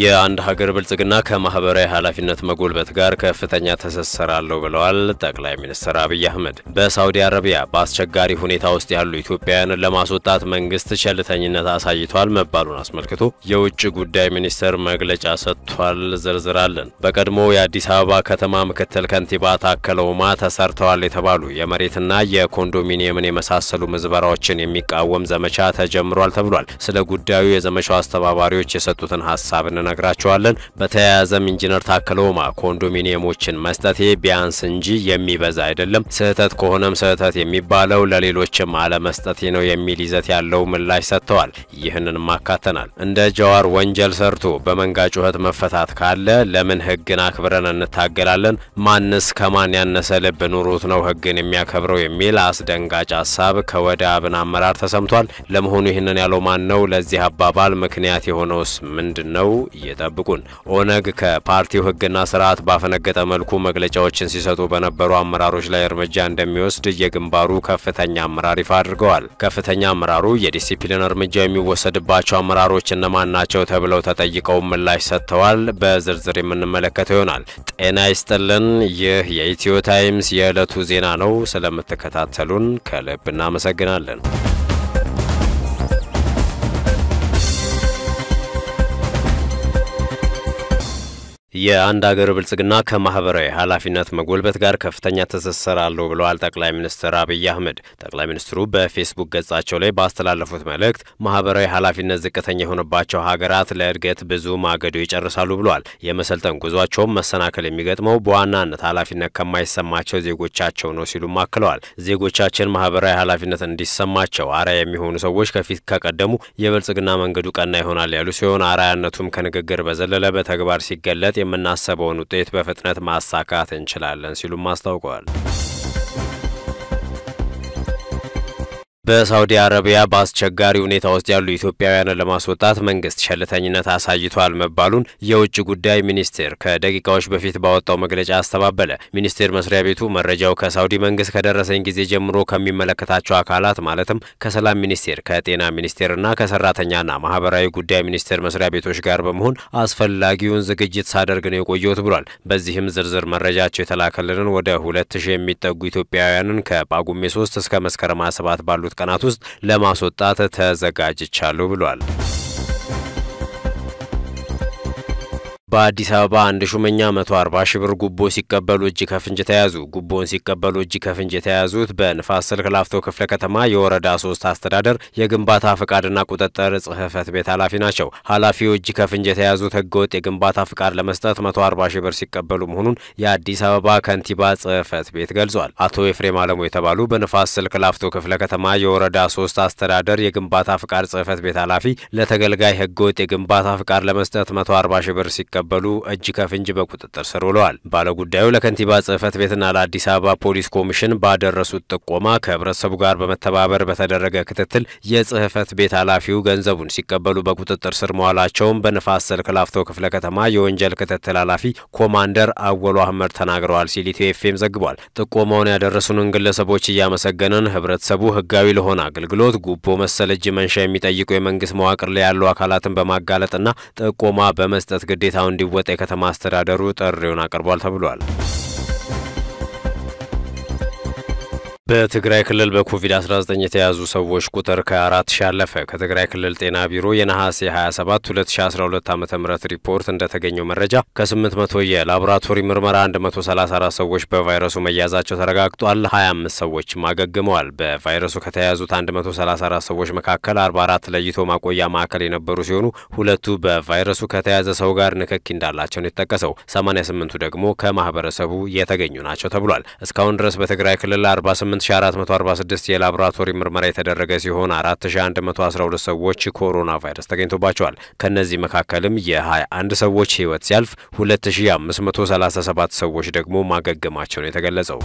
የአንድ ሀገር ብልጽግና ከማህበራዊ ኃላፊነት መጎልበት ጋር ከፍተኛ ትስስር አለው ብለዋል ጠቅላይ ሚኒስትር አብይ አህመድ። በሳውዲ አረቢያ በአስቸጋሪ ሁኔታ ውስጥ ያሉ ኢትዮጵያውያንን ለማስወጣት መንግስት ቸልተኝነት አሳይቷል መባሉን አስመልክቶ የውጭ ጉዳይ ሚኒስቴር መግለጫ ሰጥቷል። ዝርዝራለን። በቀድሞ የአዲስ አበባ ከተማ ምክትል ከንቲባ ታከለ ኡማ ተሰርተዋል የተባሉ የመሬትና የኮንዶሚኒየምን የመሳሰሉ ምዝበራዎችን የሚቃወም ዘመቻ ተጀምሯል ተብሏል። ስለ ጉዳዩ የዘመቻው አስተባባሪዎች የሰጡትን ሀሳብን እንነግራቸዋለን። በተያያዘም ኢንጂነር ታከለ ኡማ ኮንዶሚኒየሞችን መስጠቴ ቢያንስ እንጂ የሚበዛ አይደለም፣ ስህተት ከሆነም ስህተት የሚባለው ለሌሎችም አለመስጠቴ ነው የሚል ይዘት ያለው ምላሽ ሰጥተዋል። ይህንንም አካተናል። እንደ ጀዋር ወንጀል ሰርቶ በመንጋ ጩኸት መፈታት ካለ ለምን ህግን አክብረን እንታገላለን? ማንስ ከማን ያነሰ ልብ ኑሮት ነው ህግን የሚያከብረው የሚል አስደንጋጭ ሀሳብ ከወደ አብን አመራር ተሰምቷል። ለመሆኑ ይህንን ያለው ማን ነው? ለዚህ አባባል ምክንያት የሆነውስ ምንድን ነው? እየጠብቁን። ኦነግ ከፓርቲው ህግና ስርዓት ባፈነገጠ መልኩ መግለጫዎችን ሲሰጡ በነበሩ አመራሮች ላይ እርምጃ እንደሚወስድ የግንባሩ ከፍተኛ አመራር ይፋ አድርገዋል። ከፍተኛ አመራሩ የዲሲፕሊን እርምጃ የሚወሰድባቸው አመራሮች እነማን ናቸው ተብለው ተጠይቀው ምላሽ ሰጥተዋል። በዝርዝር የምንመለከተው ይሆናል። ጤና ይስጥልን። ይህ የኢትዮ ታይምስ የዕለቱ ዜና ነው። ስለምትከታተሉን ከልብ እናመሰግናለን። የአንድ አገር ብልጽግና ከማህበራዊ ኃላፊነት መጎልበት ጋር ከፍተኛ ትስስር አለው ብለዋል ጠቅላይ ሚኒስትር አብይ አህመድ። ጠቅላይ ሚኒስትሩ በፌስቡክ ገጻቸው ላይ ባስተላለፉት መልእክት ማህበራዊ ኃላፊነት ዝቅተኛ የሆነባቸው ሀገራት ለእድገት ብዙ ማገዶ ይጨርሳሉ ብለዋል። የመሰልጠን ጉዟቸውም መሰናከል የሚገጥመው በዋናነት ኃላፊነት ከማይሰማቸው ዜጎቻቸው ነው ሲሉም አክለዋል። ዜጎቻችን ማህበራዊ ኃላፊነት እንዲሰማቸው አርአያ የሚሆኑ ሰዎች ከፊት ከቀደሙ የብልጽግና መንገዱ ቀና ይሆናል ያሉ ሲሆን አርአያነቱም ከንግግር በዘለለ በተግባር ሲገለጥ የምናሰበውን ውጤት በፍጥነት ማሳካት እንችላለን ሲሉም አስታውቀዋል። በሳውዲ አረቢያ በአስቸጋሪ ሁኔታ ውስጥ ያሉ ኢትዮጵያውያንን ለማስወጣት መንግስት ሸልተኝነት አሳይቷል መባሉን የውጭ ጉዳይ ሚኒስቴር ከደቂቃዎች በፊት ባወጣው መግለጫ አስተባበለ። ሚኒስቴር መስሪያ ቤቱ መረጃው ከሳውዲ መንግስት ከደረሰኝ ጊዜ ጀምሮ ከሚመለከታቸው አካላት ማለትም ከሰላም ሚኒስቴር፣ ከጤና ሚኒስቴርና ከሰራተኛና ማህበራዊ ጉዳይ ሚኒስቴር መስሪያ ቤቶች ጋር በመሆን አስፈላጊውን ዝግጅት ሳደርግ ነው የቆየሁት ብሏል። በዚህም ዝርዝር መረጃቸው የተላከልንን ወደ ሁለት ሺህ የሚጠጉ ኢትዮጵያውያንን ከጳጉሜ ሶስት እስከ መስከረም ሰባት ባሉት ቀናት ውስጥ ለማስወጣት ተዘጋጅቻለሁ ብሏል። በአዲስ አበባ አንድ ሹመኛ መቶ አርባ ሺ ብር ጉቦ ሲቀበሉ እጅ ከፍንጅ ተያዙ። ጉቦውን ሲቀበሉ እጅ ከፍንጅ የተያዙት በንፋስ ስልክ ላፍቶ ክፍለ ከተማ የወረዳ ሶስት አስተዳደር የግንባታ ፍቃድና ቁጥጥር ጽህፈት ቤት ኃላፊ ናቸው። ኃላፊው እጅ ከፍንጅ የተያዙት ህገወጥ የግንባታ ፍቃድ ለመስጠት መቶ አርባ ሺ ብር ሲቀበሉ መሆኑን የአዲስ አበባ ከንቲባ ጽህፈት ቤት ገልጿል። አቶ ኤፍሬም አለሙ የተባሉ በንፋስ ስልክ ላፍቶ ክፍለ ከተማ የወረዳ ሶስት አስተዳደር የግንባታ ፍቃድ ጽህፈት ቤት ኃላፊ ለተገልጋይ ህገወጥ የግንባታ ፍቃድ ለመስጠት መቶ አርባ ሺ ብር ሲቀበሉ ሲቀበሉ እጅ ከፍንጅ በቁጥጥር ስር ውለዋል። ባለጉዳዩ ለከንቲባ ጽህፈት ቤትና ለአዲስ አበባ ፖሊስ ኮሚሽን ባደረሱት ጥቆማ ከህብረተሰቡ ጋር በመተባበር በተደረገ ክትትል የጽህፈት ቤት ኃላፊው ገንዘቡን ሲቀበሉ በቁጥጥር ስር መዋላቸውን በንፋስ ስልክ ላፍቶ ክፍለ ከተማ የወንጀል ክትትል ኃላፊ ኮማንደር አወሉ አህመድ ተናግረዋል ሲል ኢትዮ ኤፍኤም ዘግቧል። ጥቆማውን ያደረሱንን ግለሰቦች እያመሰገንን ህብረተሰቡ ህጋዊ ለሆነ አገልግሎት ጉቦ መሰል እጅ መንሻ የሚጠይቁ የመንግስት መዋቅር ላይ ያሉ አካላትን በማጋለጥና ጥቆማ በመስጠት ግዴታ ሁኔታው እንዲወጣ የከተማ አስተዳደሩ ጥሪውን አቅርቧል ተብሏል። በትግራይ ክልል በኮቪድ-19 የተያዙ ሰዎች ቁጥር ከ4000 አለፈ። ከትግራይ ክልል ጤና ቢሮ የነሐሴ 27 2012 ዓ ም ሪፖርት እንደተገኘው መረጃ ከ800 የላቦራቶሪ ምርመራ 134 ሰዎች በቫይረሱ መያዛቸው ተረጋግጧል። 25 ሰዎችም አገግመዋል። በቫይረሱ ከተያዙት 134 ሰዎች መካከል 44 ለይቶ ማቆያ ማዕከል የነበሩ ሲሆኑ ሁለቱ በቫይረሱ ከተያዘ ሰው ጋር ንክኪ እንዳላቸው ነው የተጠቀሰው። 88ቱ ደግሞ ከማህበረሰቡ የተገኙ ናቸው ተብሏል። እስካሁን ድረስ በትግራይ ክልል 48 8446 የላቦራቶሪ ምርመራ የተደረገ ሲሆን 4112 ሰዎች ኮሮና ቫይረስ ተገኝቶባቸዋል። ከእነዚህ መካከልም የ21 ሰዎች ሕይወት ሲያልፍ 2537 ሰዎች ደግሞ ማገገማቸውን የተገለጸው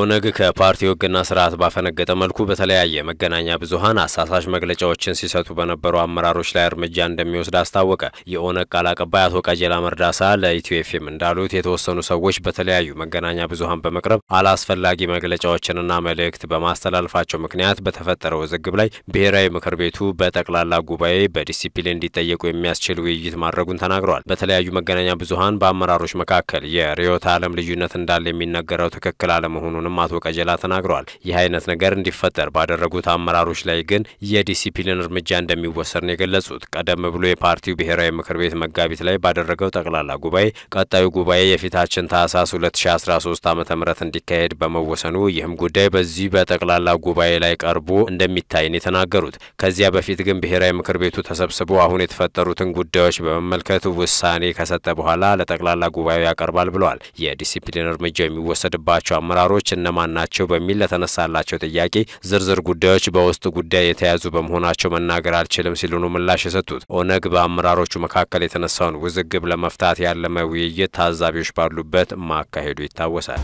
ኦነግ ከፓርቲው ሕግና ስርዓት ባፈነገጠ መልኩ በተለያየ መገናኛ ብዙሀን አሳሳሽ መግለጫዎችን ሲሰጡ በነበሩ አመራሮች ላይ እርምጃ እንደሚወስድ አስታወቀ። የኦነግ ቃል አቀባይ አቶ ቀጀላ መርዳሳ ለኢትዮ ኤፍኤም እንዳሉት የተወሰኑ ሰዎች በተለያዩ መገናኛ ብዙሀን በመቅረብ አላስፈላጊ መግለጫዎችንና መልእክት በማስተላለፋቸው ምክንያት በተፈጠረው ውዝግብ ላይ ብሔራዊ ምክር ቤቱ በጠቅላላ ጉባኤ በዲሲፕሊን እንዲጠየቁ የሚያስችል ውይይት ማድረጉን ተናግረዋል። በተለያዩ መገናኛ ብዙሀን በአመራሮች መካከል የርዕዮተ ዓለም ልዩነት እንዳለ የሚነገረው ትክክል አለመሆኑን መሆኑንም አቶ ቀጀላ ተናግረዋል። ይህ አይነት ነገር እንዲፈጠር ባደረጉት አመራሮች ላይ ግን የዲሲፕሊን እርምጃ እንደሚወሰድ ነው የገለጹት። ቀደም ብሎ የፓርቲው ብሔራዊ ምክር ቤት መጋቢት ላይ ባደረገው ጠቅላላ ጉባኤ ቀጣዩ ጉባኤ የፊታችን ታህሳስ 2013 ዓ ም እንዲካሄድ በመወሰኑ ይህም ጉዳይ በዚህ በጠቅላላ ጉባኤ ላይ ቀርቦ እንደሚታይን የተናገሩት ከዚያ በፊት ግን ብሔራዊ ምክር ቤቱ ተሰብስቦ አሁን የተፈጠሩትን ጉዳዮች በመመልከት ውሳኔ ከሰጠ በኋላ ለጠቅላላ ጉባኤው ያቀርባል ብለዋል። የዲሲፕሊን እርምጃ የሚወሰድባቸው አመራሮች እነማን ናቸው በሚል ለተነሳላቸው ጥያቄ ዝርዝር ጉዳዮች በውስጥ ጉዳይ የተያዙ በመሆናቸው መናገር አልችልም ሲሉ ነው ምላሽ የሰጡት። ኦነግ በአመራሮቹ መካከል የተነሳውን ውዝግብ ለመፍታት ያለመ ውይይት ታዛቢዎች ባሉበት ማካሄዱ ይታወሳል።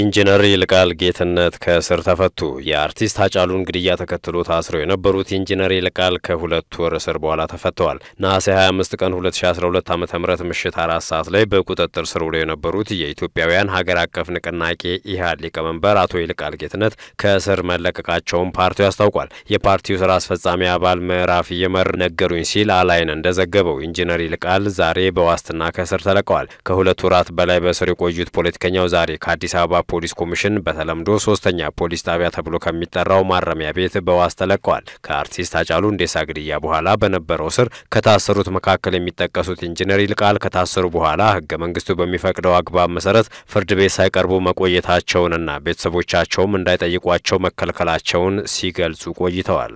ኢንጂነር ይልቃል ጌትነት ከእስር ተፈቱ። የአርቲስት አጫሉን ግድያ ተከትሎ ታስረው የነበሩት ኢንጂነር ይልቃል ከሁለት ወር እስር በኋላ ተፈተዋል። ነሐሴ 25 ቀን 2012 ዓ ም ምሽት አራት ሰዓት ላይ በቁጥጥር ስር ውለው የነበሩት የኢትዮጵያውያን ሀገር አቀፍ ንቅናቄ ኢህአድ ሊቀመንበር አቶ ይልቃል ጌትነት ከእስር መለቀቃቸውን ፓርቲው አስታውቋል። የፓርቲው ስራ አስፈጻሚ አባል ምዕራፍ የመር ነገሩኝ ሲል አላይን እንደዘገበው ኢንጂነር ይልቃል ዛሬ በዋስትና ከእስር ተለቀዋል። ከሁለት ወራት በላይ በእስር የቆዩት ፖለቲከኛው ዛሬ ከአዲስ አበባ ፖሊስ ኮሚሽን በተለምዶ ሶስተኛ ፖሊስ ጣቢያ ተብሎ ከሚጠራው ማረሚያ ቤት በዋስ ተለቀዋል። ከአርቲስት አጫሉ እንዴሳ ግድያ በኋላ በነበረው ስር ከታሰሩት መካከል የሚጠቀሱት ኢንጂነር ይልቃል ከታሰሩ በኋላ ህገ መንግስቱ በሚፈቅደው አግባብ መሰረት ፍርድ ቤት ሳይቀርቡ መቆየታቸውንና ቤተሰቦቻቸውም እንዳይጠይቋቸው መከልከላቸውን ሲገልጹ ቆይተዋል።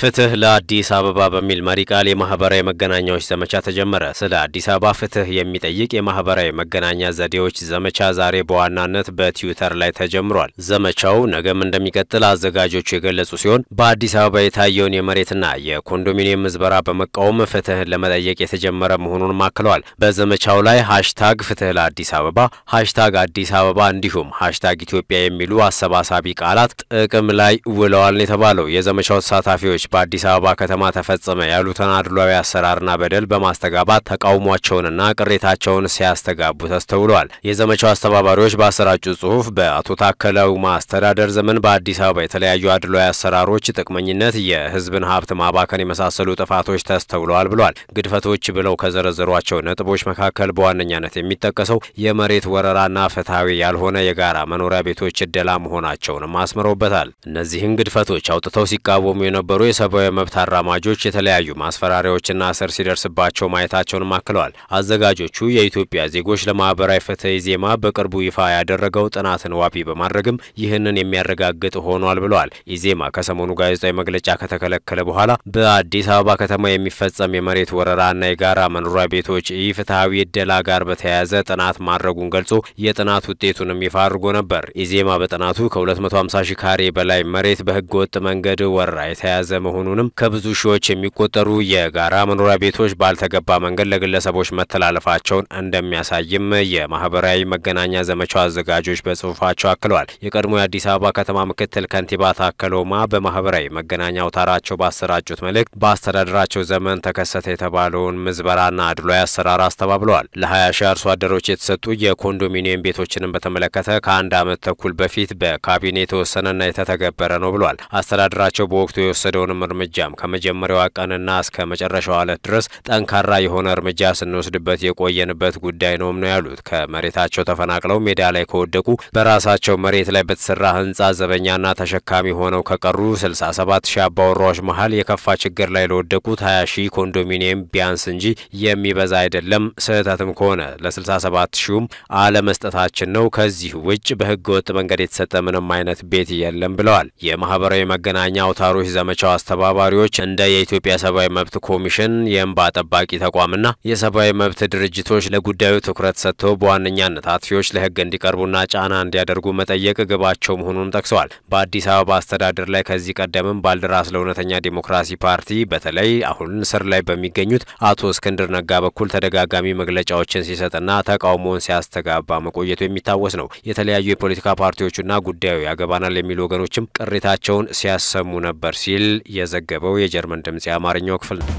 ፍትህ ለአዲስ አበባ በሚል መሪ ቃል የማህበራዊ መገናኛዎች ዘመቻ ተጀመረ። ስለ አዲስ አበባ ፍትህ የሚጠይቅ የማህበራዊ መገናኛ ዘዴዎች ዘመቻ ዛሬ በዋናነት በትዊተር ላይ ተጀምሯል። ዘመቻው ነገም እንደሚቀጥል አዘጋጆቹ የገለጹ ሲሆን በአዲስ አበባ የታየውን የመሬትና የኮንዶሚኒየም ምዝበራ በመቃወም ፍትህን ለመጠየቅ የተጀመረ መሆኑን አክለዋል። በዘመቻው ላይ ሃሽታግ ፍትህ ለአዲስ አበባ፣ ሃሽታግ አዲስ አበባ እንዲሁም ሃሽታግ ኢትዮጵያ የሚሉ አሰባሳቢ ቃላት ጥቅም ላይ ውለዋል የተባለው የዘመቻው ተሳታፊዎች በአዲስ አበባ ከተማ ተፈጸመ ያሉትን አድሏዊ አሰራርና በደል በማስተጋባት ተቃውሟቸውንና ቅሬታቸውን ሲያስተጋቡ ተስተውሏል። የዘመቻው አስተባባሪዎች በአሰራጩ ጽሁፍ በአቶ ታከለ ማስተዳደር ዘመን በአዲስ አበባ የተለያዩ አድሏዊ አሰራሮች፣ ጥቅመኝነት፣ የህዝብን ሀብት ማባከን የመሳሰሉ ጥፋቶች ተስተውለዋል ብሏል። ግድፈቶች ብለው ከዘረዘሯቸው ነጥቦች መካከል በዋነኛነት የሚጠቀሰው የመሬት ወረራና ፍትሐዊ ያልሆነ የጋራ መኖሪያ ቤቶች እደላ መሆናቸውንም አስምረውበታል። እነዚህን ግድፈቶች አውጥተው ሲቃወሙ የነበሩ የሰብአዊ መብት አራማጆች የተለያዩ ማስፈራሪያዎችና እስር ሲደርስባቸው ማየታቸውንም አክለዋል። አዘጋጆቹ የኢትዮጵያ ዜጎች ለማህበራዊ ፍትህ ኢዜማ በቅርቡ ይፋ ያደረገው ጥናትን ዋቢ በማድረግም ይህንን የሚያረጋግጥ ሆኗል ብለዋል። ኢዜማ ከሰሞኑ ጋዜጣዊ መግለጫ ከተከለከለ በኋላ በአዲስ አበባ ከተማ የሚፈጸም የመሬት ወረራና የጋራ መኖሪያ ቤቶች ኢፍትሐዊ ደላ ጋር በተያያዘ ጥናት ማድረጉን ገልጾ የጥናት ውጤቱንም ይፋ አድርጎ ነበር። ኢዜማ በጥናቱ ከ250 ሺህ ካሬ በላይ መሬት በህገ ወጥ መንገድ ወረራ የተያዘ መሆኑንም ከብዙ ሺዎች የሚቆጠሩ የጋራ መኖሪያ ቤቶች ባልተገባ መንገድ ለግለሰቦች መተላለፋቸውን እንደሚያሳይም የማህበራዊ መገናኛ ዘመቻው አዘጋጆች በጽሁፋቸው አክለዋል። የቀድሞ የአዲስ አበባ ከተማ ምክትል ከንቲባ ታከለ ኡማ በማህበራዊ መገናኛ አውታራቸው ባሰራጩት መልእክት በአስተዳደራቸው ዘመን ተከሰተ የተባለውን ምዝበራና አድሏዊ አሰራር አስተባብለዋል። ለሀያ ሺ አርሶ አደሮች የተሰጡ የኮንዶሚኒየም ቤቶችንም በተመለከተ ከአንድ ዓመት ተኩል በፊት በካቢኔ የተወሰነና የተተገበረ ነው ብሏል። አስተዳደራቸው በወቅቱ የወሰደውን ሁሉንም እርምጃም ከመጀመሪያዋ ቀንና እስከ መጨረሻው ዕለት ድረስ ጠንካራ የሆነ እርምጃ ስንወስድበት የቆየንበት ጉዳይ ነውም ነው ያሉት። ከመሬታቸው ተፈናቅለው ሜዳ ላይ ከወደቁ በራሳቸው መሬት ላይ በተሰራ ህንጻ ዘበኛና ተሸካሚ ሆነው ከቀሩ 67 ሺህ አባወራዎች መሀል የከፋ ችግር ላይ ለወደቁት 20 ሺህ ኮንዶሚኒየም ቢያንስ እንጂ የሚበዛ አይደለም። ስህተትም ከሆነ ለ67 ሺሁም አለመስጠታችን ነው። ከዚህ ውጭ በህገ ወጥ መንገድ የተሰጠ ምንም አይነት ቤት የለም ብለዋል። የማህበራዊ መገናኛ አውታሮች ዘመቻው አስተባባሪዎች እንደ የኢትዮጵያ ሰብአዊ መብት ኮሚሽን፣ የእንባ ጠባቂ ተቋምና የሰብአዊ መብት ድርጅቶች ለጉዳዩ ትኩረት ሰጥተው በዋነኛነት አጥፊዎች ለህግ እንዲቀርቡና ጫና እንዲያደርጉ መጠየቅ ግባቸው መሆኑን ጠቅሰዋል። በአዲስ አበባ አስተዳደር ላይ ከዚህ ቀደምም ባልደራስ ለእውነተኛ ዲሞክራሲ ፓርቲ በተለይ አሁን ስር ላይ በሚገኙት አቶ እስክንድር ነጋ በኩል ተደጋጋሚ መግለጫዎችን ሲሰጥና ተቃውሞውን ሲያስተጋባ መቆየቱ የሚታወስ ነው። የተለያዩ የፖለቲካ ፓርቲዎችና ጉዳዩ ያገባናል የሚሉ ወገኖችም ቅሬታቸውን ሲያሰሙ ነበር ሲል የዘገበው የጀርመን ድምፅ የአማርኛው ክፍል ነው።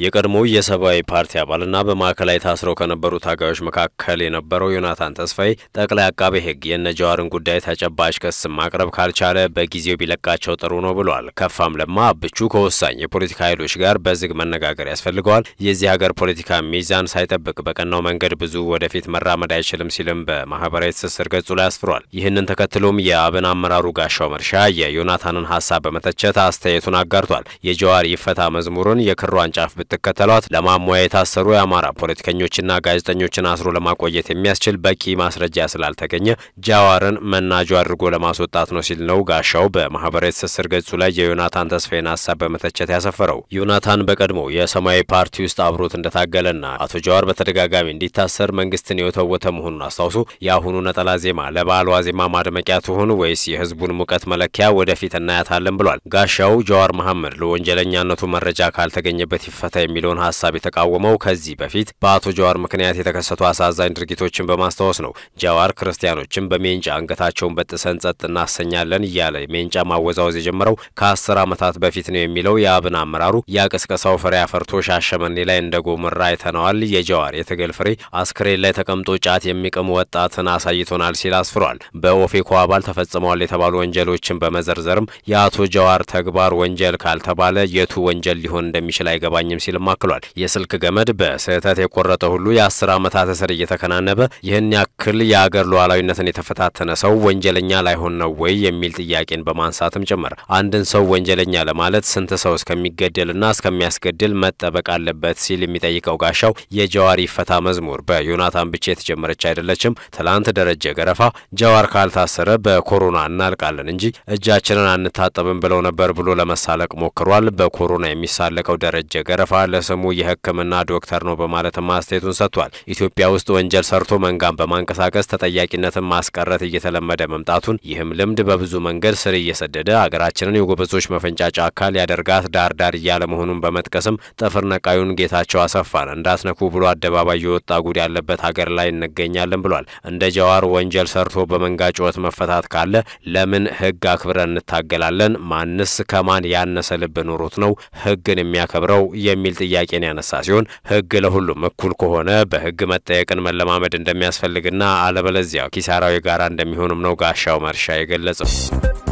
የቀድሞ የሰብአዊ ፓርቲ አባልና በማዕከላዊ ታስረው ከነበሩ ታጋዮች መካከል የነበረው ዮናታን ተስፋዬ ጠቅላይ አቃቤ ሕግ የነጀዋርን ጀዋርን ጉዳይ ተጨባጭ ክስ ማቅረብ ካልቻለ በጊዜው ቢለቃቸው ጥሩ ነው ብሏል። ከፋም ለማ አብቹ ከወሳኝ የፖለቲካ ኃይሎች ጋር በዝግ መነጋገር ያስፈልገዋል፣ የዚህ ሀገር ፖለቲካ ሚዛን ሳይጠብቅ በቀናው መንገድ ብዙ ወደፊት መራመድ አይችልም ሲልም በማህበራዊ ትስስር ገጹ ላይ አስፍሯል። ይህንን ተከትሎም የአብን አመራሩ ጋሻው መርሻ የዮናታንን ሀሳብ በመተቸት አስተያየቱን አጋርቷል። የጀዋር ይፈታ መዝሙርን የክሯን ጫፍ ብትከተሏት ለማሟያ የታሰሩ የአማራ ፖለቲከኞችና ጋዜጠኞችን አስሮ ለማቆየት የሚያስችል በቂ ማስረጃ ስላልተገኘ ጃዋርን መናጁ አድርጎ ለማስወጣት ነው ሲል ነው ጋሻው በማህበራዊ ትስስር ገጹ ላይ የዮናታን ተስፋዬን ሀሳብ በመተቸት ያሰፈረው። ዮናታን በቀድሞ የሰማያዊ ፓርቲ ውስጥ አብሮት እንደታገለና አቶ ጃዋር በተደጋጋሚ እንዲታሰር መንግስትን የወተወተ መሆኑን አስታውሶ የአሁኑ ነጠላ ዜማ ለባሏ ዜማ ማድመቂያ ትሆን ወይስ የህዝቡን ሙቀት መለኪያ ወደፊት እናያታለን ብሏል። ጋሻው ጃዋር መሐመድ ለወንጀለኛነቱ መረጃ ካልተገኘበት ይፈታል ይቅርታ የሚለውን ሀሳብ የተቃወመው ከዚህ በፊት በአቶ ጀዋር ምክንያት የተከሰቱ አሳዛኝ ድርጊቶችን በማስታወስ ነው። ጀዋር ክርስቲያኖችን በሜንጫ አንገታቸውን በጥሰን ጸጥ እናሰኛለን እያለ ሜንጫ ማወዛወዝ የጀመረው ከአስር ዓመታት በፊት ነው የሚለው የአብን አመራሩ ያቀስቀሳው ፍሬ አፈርቶ ሻሸመኔ ላይ እንደ ጎመራ አይተነዋል። የጀዋር የትግል ፍሬ አስክሬን ላይ ተቀምጦ ጫት የሚቅም ወጣትን አሳይቶናል ሲል አስፍሯል። በኦፌኮ አባል ተፈጽመዋል የተባሉ ወንጀሎችን በመዘርዘርም የአቶ ጀዋር ተግባር ወንጀል ካልተባለ የቱ ወንጀል ሊሆን እንደሚችል አይገባኝም ሲልም አክሏል። የስልክ ገመድ በስህተት የቆረጠ ሁሉ የአስር ዓመታት እስር እየተከናነበ ይህን ያክል የአገር ሉዓላዊነትን የተፈታተነ ሰው ወንጀለኛ ላይሆን ነው ወይ የሚል ጥያቄን በማንሳትም ጭምር አንድን ሰው ወንጀለኛ ለማለት ስንት ሰው እስከሚገደልና እስከሚያስገድል መጠበቅ አለበት ሲል የሚጠይቀው ጋሻው የጀዋር ይፈታ መዝሙር በዮናታን ብቻ የተጀመረች አይደለችም። ትላንት ደረጀ ገረፋ ጀዋር ካልታሰረ በኮሮና እናልቃለን እንጂ እጃችንን አንታጠብም ብለው ነበር ብሎ ለመሳለቅ ሞክሯል። በኮሮና የሚሳለቀው ደረጀ ገረፋ ጭፍጨፋ ለስሙ የህክምና ዶክተር ነው በማለትም አስተያየቱን ሰጥቷል። ኢትዮጵያ ውስጥ ወንጀል ሰርቶ መንጋን በማንቀሳቀስ ተጠያቂነትን ማስቀረት እየተለመደ መምጣቱን ይህም ልምድ በብዙ መንገድ ስር እየሰደደ አገራችንን የጎበዞች መፈንጫጫ አካል ያደርጋት ዳር ዳር እያለ መሆኑን በመጥቀስም ጥፍር ነቃዩን ጌታቸው አሰፋን እንዳትነኩ ብሎ አደባባይ የወጣ ጉድ ያለበት ሀገር ላይ እንገኛለን ብሏል። እንደ ጀዋር ወንጀል ሰርቶ በመንጋ ጩኸት መፈታት ካለ ለምን ህግ አክብረን እንታገላለን? ማንስ ከማን ያነሰ ልብ ኖሮት ነው ህግን የሚያከብረው የሚ የሚል ጥያቄን ያነሳ ሲሆን ህግ ለሁሉም እኩል ከሆነ በህግ መጠየቅን መለማመድ እንደሚያስፈልግና አለበለዚያው ኪሳራዊ ጋራ እንደሚሆንም ነው ጋሻው መርሻ የገለጸው።